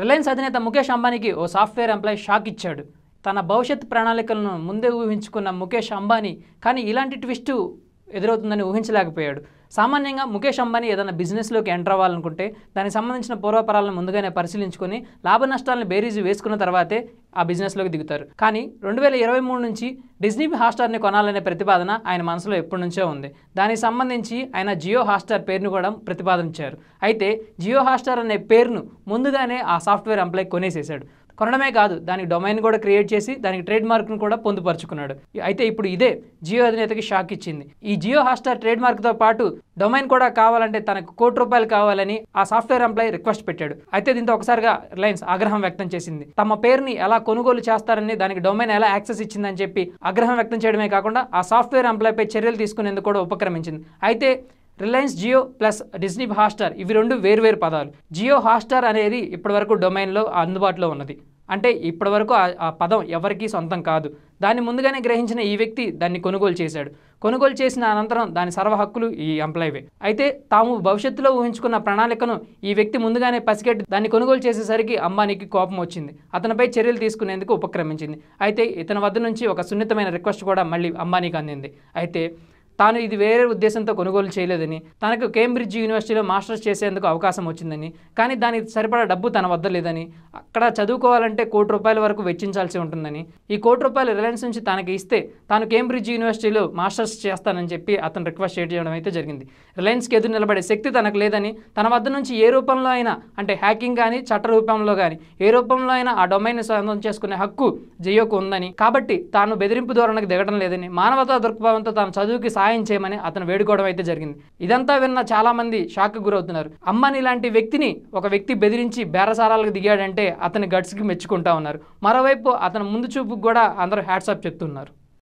Reliance అధినేత ముఖేష్ అంబానీకి ఓ సాఫ్ట్వేర్ ఎంప్లాయీ షాక్ ఇచ్చాడు తన భవిష్యత్ ప్రణాళికలను ముందే ఊహించుకున్న ముఖేష్ అంబానీ కానీ ఇలాంటి ట్విస్టు ఎదురవుతుందని ఊహించలేకపోయాడు సామాన్యంగా ముఖేష్ అంబానీ ఏదైనా బిజినెస్లోకి ఎంటర్ అవ్వాలనుకుంటే దానికి సంబంధించిన పూర్వపరాలను ముందుగానే పరిశీలించుకొని లాభ నష్టాలను బేరీజు వేసుకున్న తర్వాతే ఆ బిజినెస్లోకి దిగుతారు కానీ రెండు వేల ఇరవై మూడు నుంచి డిజ్నీ హాస్టార్ని కొనాలనే ప్రతిపాదన ఆయన మనసులో ఎప్పటి నుంచో ఉంది దానికి సంబంధించి ఆయన జియో హాస్టార్ పేరును కూడా ప్రతిపాదించారు అయితే జియో హాస్టార్ అనే పేరును ముందుగానే ఆ సాఫ్ట్వేర్ ఎంప్లాయ్ కొనేసేశాడు కొనడమే కాదు దానికి డొమైన్ కూడా క్రియేట్ చేసి దానికి ట్రేడ్ మార్క్ను కూడా పొందుపరుచుకున్నాడు అయితే ఇప్పుడు ఇదే జియో అధినేతకి షాక్ ఇచ్చింది ఈ జియో హాస్టార్ ట్రేడ్ మార్క్తో పాటు డొమైన్ కూడా కావాలంటే తనకు కోటి రూపాయలు కావాలని ఆ సాఫ్ట్వేర్ ఎంప్లాయీ రిక్వెస్ట్ పెట్టాడు అయితే దీంతో ఒకసారిగా రిలయన్స్ ఆగ్రహం వ్యక్తం చేసింది తమ పేరుని ఎలా కొనుగోలు చేస్తారని దానికి డొమైన్ ఎలా యాక్సెస్ ఇచ్చిందని చెప్పి ఆగ్రహం వ్యక్తం చేయడమే కాకుండా ఆ సాఫ్ట్వేర్ ఎంప్లాయీపై చర్యలు తీసుకునేందుకు కూడా ఉపక్రమించింది అయితే రిలయన్స్ జియో ప్లస్ డిస్నీ హాస్టార్ ఇవి రెండు వేర్వేరు పదాలు జియో హాస్టార్ అనేది ఇప్పటివరకు డొమైన్లో అందుబాటులో ఉన్నది అంటే ఇప్పటివరకు ఆ పదం ఎవరికీ సొంతం కాదు దాన్ని ముందుగానే గ్రహించిన ఈ వ్యక్తి దాన్ని కొనుగోలు చేశాడు కొనుగోలు చేసిన అనంతరం దాని సర్వ హక్కులు ఈ ఎంప్లాయీవే అయితే తాము భవిష్యత్తులో ఊహించుకున్న ప్రణాళికను ఈ వ్యక్తి ముందుగానే పసిగట్టి దాన్ని కొనుగోలు చేసేసరికి అంబానీకి కోపం వచ్చింది అతనిపై చర్యలు తీసుకునేందుకు ఉపక్రమించింది అయితే ఇతని వద్ద నుంచి ఒక సున్నితమైన రిక్వెస్ట్ కూడా మళ్ళీ అంబానీకి అందింది అయితే తాను ఇది వేరే ఉద్దేశంతో కొనుగోలు చేయలేదని తనకు కేంబ్రిడ్జ్ యూనివర్సిటీలో మాస్టర్స్ చేసేందుకు అవకాశం వచ్చిందని కానీ దానికి సరిపడా డబ్బు తన వద్ద లేదని అక్కడ చదువుకోవాలంటే కోటి రూపాయల వరకు వెచ్చించాల్సి ఉంటుందని ఈ కోటి రూపాయలు రిలయన్స్ నుంచి తనకి ఇస్తే తాను కేంబ్రిడ్జ్ యూనివర్సిటీలో మాస్టర్స్ చేస్తానని చెప్పి అతను రిక్వెస్ట్ చేయడం అయితే జరిగింది రిలయన్స్కి ఎదురు నిలబడే శక్తి తనకు లేదని తన వద్ద నుంచి ఏ రూపంలో అయినా అంటే హ్యాకింగ్ కానీ చట్ట రూపంలో కానీ ఏ రూపంలో అయినా ఆ డొమైన్ సొంతం చేసుకునే హక్కు జయోకు ఉందని కాబట్టి తాను బెదిరింపు ధోరణకు దిగడం లేదని మానవతా దృక్పథంతో తాను చదువుకి సాయం చేయమని అతను వేడుకోవడం అయితే జరిగింది ఇదంతా విన్న చాలామంది కు గురవుతున్నారు అమ్మని ఇలాంటి వ్యక్తిని ఒక వ్యక్తి బెదిరించి బేరసారాలకు దిగాడంటే అతని గట్స్కి మెచ్చుకుంటా ఉన్నారు మరోవైపు అతని ముందు చూపుకు కూడా అందరూ హ్యాట్సాప్ చెప్తున్నారు